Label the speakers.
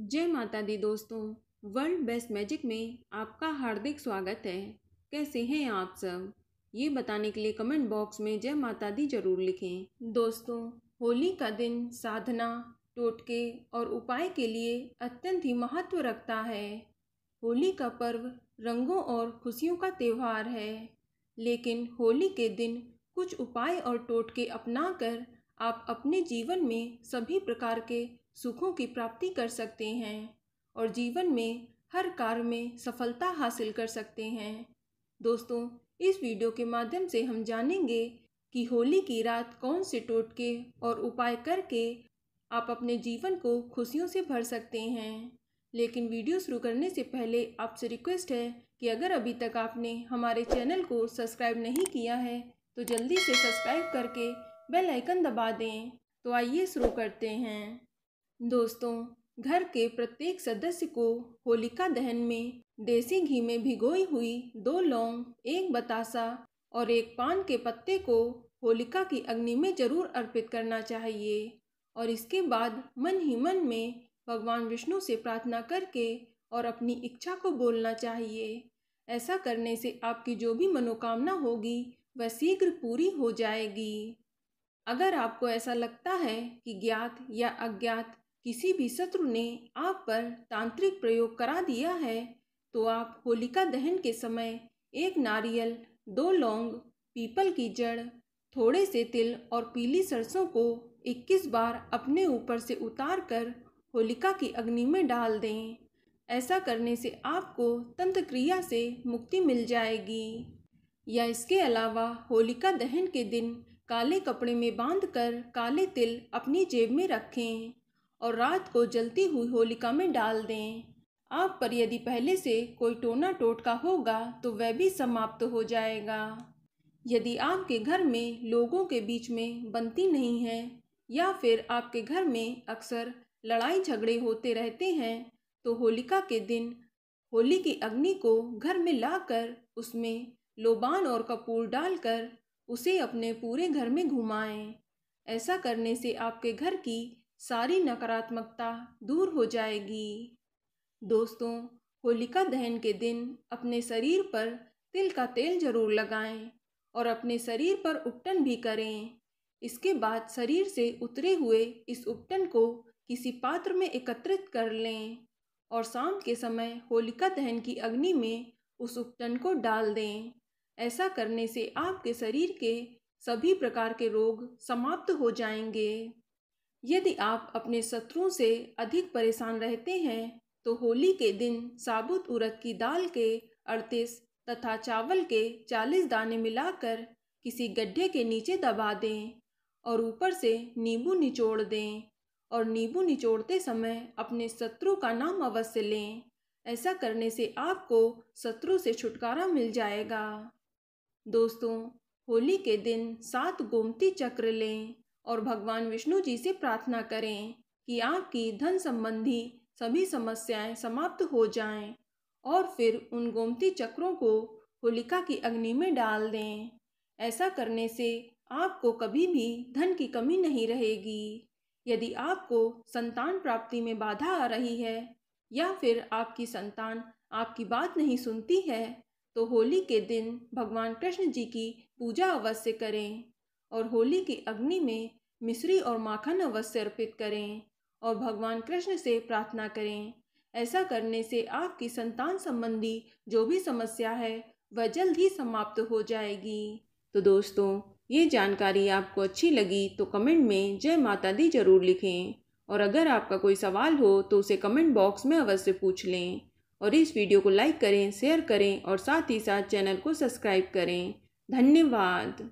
Speaker 1: जय माता दी दोस्तों वर्ल्ड बेस्ट मैजिक में आपका हार्दिक स्वागत है कैसे हैं आप सब ये बताने के लिए कमेंट बॉक्स में जय माता दी जरूर लिखें दोस्तों होली का दिन साधना टोटके और उपाय के लिए अत्यंत ही महत्व रखता है होली का पर्व रंगों और खुशियों का त्यौहार है लेकिन होली के दिन कुछ उपाय और टोटके अपनाकर आप अपने जीवन में सभी प्रकार के सुखों की प्राप्ति कर सकते हैं और जीवन में हर कार्य में सफलता हासिल कर सकते हैं दोस्तों इस वीडियो के माध्यम से हम जानेंगे कि होली की रात कौन से टोटके और उपाय करके आप अपने जीवन को खुशियों से भर सकते हैं लेकिन वीडियो शुरू करने से पहले आपसे रिक्वेस्ट है कि अगर अभी तक आपने हमारे चैनल को सब्सक्राइब नहीं किया है तो जल्दी से सब्सक्राइब करके बेल आइकन दबा दें तो आइए शुरू करते हैं दोस्तों घर के प्रत्येक सदस्य को होलिका दहन में देसी घी में भिगोई हुई दो लौंग एक बतासा और एक पान के पत्ते को होलिका की अग्नि में जरूर अर्पित करना चाहिए और इसके बाद मन ही मन में भगवान विष्णु से प्रार्थना करके और अपनी इच्छा को बोलना चाहिए ऐसा करने से आपकी जो भी मनोकामना होगी वह शीघ्र पूरी हो जाएगी अगर आपको ऐसा लगता है कि ज्ञात या अज्ञात किसी भी शत्रु ने आप पर तांत्रिक प्रयोग करा दिया है तो आप होलिका दहन के समय एक नारियल दो लौंग पीपल की जड़ थोड़े से तिल और पीली सरसों को 21 बार अपने ऊपर से उतार कर होलिका की अग्नि में डाल दें ऐसा करने से आपको तंत्र क्रिया से मुक्ति मिल जाएगी या इसके अलावा होलिका दहन के दिन काले कपड़े में बांधकर काले तिल अपनी जेब में रखें और रात को जलती हुई होलिका में डाल दें आप पर यदि पहले से कोई टोना टोटका होगा तो वह भी समाप्त हो जाएगा यदि आपके घर में लोगों के बीच में बनती नहीं है या फिर आपके घर में अक्सर लड़ाई झगड़े होते रहते हैं तो होलिका के दिन होली की अग्नि को घर में लाकर उसमें लोबान और कपूर डालकर उसे अपने पूरे घर में घुमाएं ऐसा करने से आपके घर की सारी नकारात्मकता दूर हो जाएगी दोस्तों होलिका दहन के दिन अपने शरीर पर तिल का तेल जरूर लगाएं और अपने शरीर पर उपटन भी करें इसके बाद शरीर से उतरे हुए इस उपटन को किसी पात्र में एकत्रित कर लें और शाम के समय होलिका दहन की अग्नि में उस उपटन को डाल दें ऐसा करने से आपके शरीर के सभी प्रकार के रोग समाप्त हो जाएंगे यदि आप अपने शत्रुओं से अधिक परेशान रहते हैं तो होली के दिन साबुत उड़द की दाल के अड़तीस तथा चावल के चालीस दाने मिलाकर किसी गड्ढे के नीचे दबा दें और ऊपर से नींबू निचोड़ दें और नींबू निचोड़ते समय अपने शत्रु का नाम अवश्य लें ऐसा करने से आपको शत्रु से छुटकारा मिल जाएगा दोस्तों होली के दिन सात गोमती चक्र लें और भगवान विष्णु जी से प्रार्थना करें कि आपकी धन संबंधी सभी समस्याएं समाप्त हो जाएं और फिर उन गोमती चक्रों को होलिका की अग्नि में डाल दें ऐसा करने से आपको कभी भी धन की कमी नहीं रहेगी यदि आपको संतान प्राप्ति में बाधा आ रही है या फिर आपकी संतान आपकी बात नहीं सुनती है तो होली के दिन भगवान कृष्ण जी की पूजा अवश्य करें और होली की अग्नि में मिश्री और माखन अवश्य अर्पित करें और भगवान कृष्ण से प्रार्थना करें ऐसा करने से आपकी संतान संबंधी जो भी समस्या है वह जल्द ही समाप्त हो जाएगी तो दोस्तों ये जानकारी आपको अच्छी लगी तो कमेंट में जय माता दी जरूर लिखें और अगर आपका कोई सवाल हो तो उसे कमेंट बॉक्स में अवश्य पूछ लें और इस वीडियो को लाइक करें शेयर करें और साथ ही साथ चैनल को सब्सक्राइब करें धन्यवाद